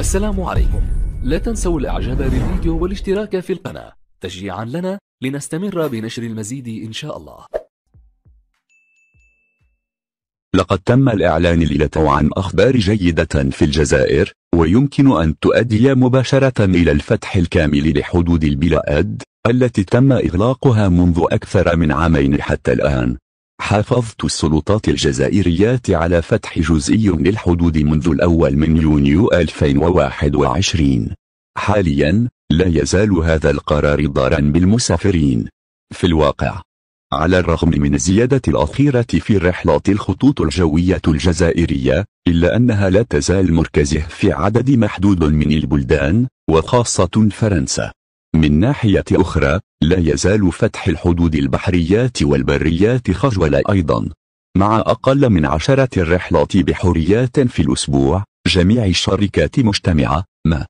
السلام عليكم لا تنسوا الاعجاب بالفيديو والاشتراك في القناة تشجيعا لنا لنستمر بنشر المزيد إن شاء الله لقد تم الإعلان ليلة عن أخبار جيدة في الجزائر ويمكن أن تؤدي مباشرة إلى الفتح الكامل لحدود البلاد التي تم إغلاقها منذ أكثر من عامين حتى الآن حافظت السلطات الجزائريات على فتح جزئي للحدود منذ الأول من يونيو 2021 حاليا لا يزال هذا القرار ضارا بالمسافرين في الواقع على الرغم من الزيادة الأخيرة في رحلات الخطوط الجوية الجزائرية إلا أنها لا تزال مركزه في عدد محدود من البلدان وخاصة فرنسا من ناحية أخرى لا يزال فتح الحدود البحريات والبريات خجولة أيضا مع أقل من عشرة الرحلات بحريات في الأسبوع جميع الشركات مجتمعة ما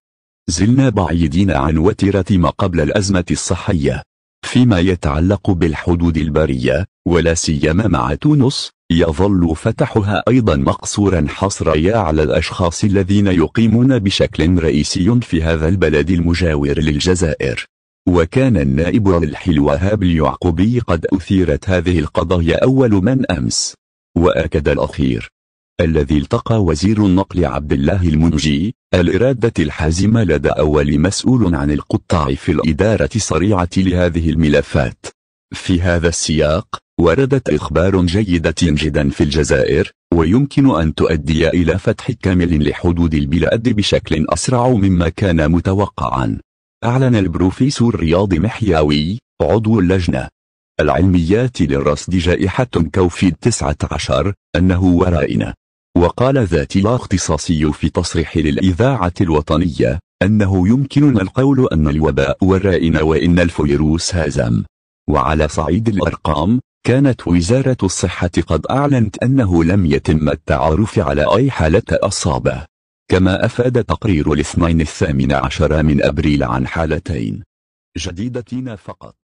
زلنا بعيدين عن وتيرة ما قبل الأزمة الصحية فيما يتعلق بالحدود البرية ولا سيما مع تونس يظل فتحها أيضا مقصورا حصريا على الأشخاص الذين يقيمون بشكل رئيسي في هذا البلد المجاور للجزائر وكان النائب الحل وهاب اليعقوبي قد أثيرت هذه القضايا أول من أمس وأكد الأخير الذي التقى وزير النقل عبد الله المنجي الإرادة الحازمة لدى أول مسؤول عن القطاع في الإدارة السريعة لهذه الملفات في هذا السياق وردت إخبار جيدة جدا في الجزائر ويمكن أن تؤدي إلى فتح كامل لحدود البلاد بشكل أسرع مما كان متوقعا أعلن البروفيسور رياض محياوي عضو اللجنة العلميات للرصد جائحة كوفيد 19 أنه ورائنا وقال ذاتي الاختصاصي في تصريح للإذاعة الوطنية أنه يمكننا القول أن الوباء ورائنا وإن الفيروس هزم وعلى صعيد الأرقام كانت وزارة الصحة قد أعلنت أنه لم يتم التعرف على أي حالة أصابة كما أفاد تقرير الاثنين الثامن عشر من أبريل عن حالتين جديدتين فقط